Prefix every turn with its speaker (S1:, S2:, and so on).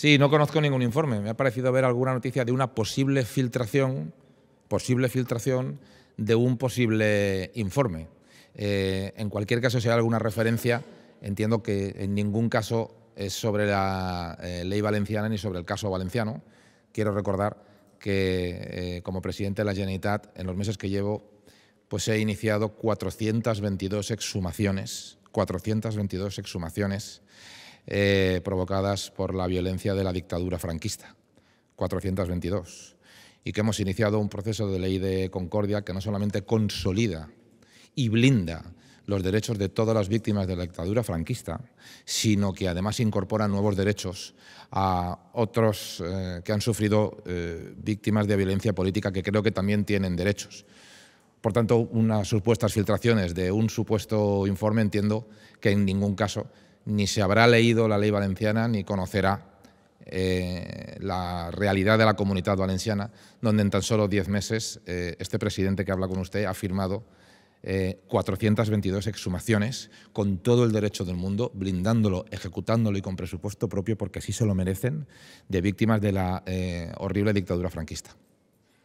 S1: Sí, no conozco ningún informe. Me ha parecido ver alguna noticia de una posible filtración, posible filtración de un posible informe. Eh, en cualquier caso, si hay alguna referencia, entiendo que en ningún caso es sobre la eh, ley valenciana ni sobre el caso valenciano. Quiero recordar que eh, como presidente de la Generalitat, en los meses que llevo, pues he iniciado 422 exhumaciones, 422 exhumaciones eh, provocadas por la violencia de la dictadura franquista, 422, y que hemos iniciado un proceso de ley de concordia que no solamente consolida y blinda los derechos de todas las víctimas de la dictadura franquista, sino que además incorpora nuevos derechos a otros eh, que han sufrido eh, víctimas de violencia política que creo que también tienen derechos. Por tanto, unas supuestas filtraciones de un supuesto informe entiendo que en ningún caso ni se habrá leído la ley valenciana ni conocerá eh, la realidad de la comunidad valenciana, donde en tan solo 10 meses eh, este presidente que habla con usted ha firmado 422 eh, exhumaciones con todo el derecho del mundo, blindándolo, ejecutándolo y con presupuesto propio, porque así se lo merecen, de víctimas de la horrible dictadura franquista.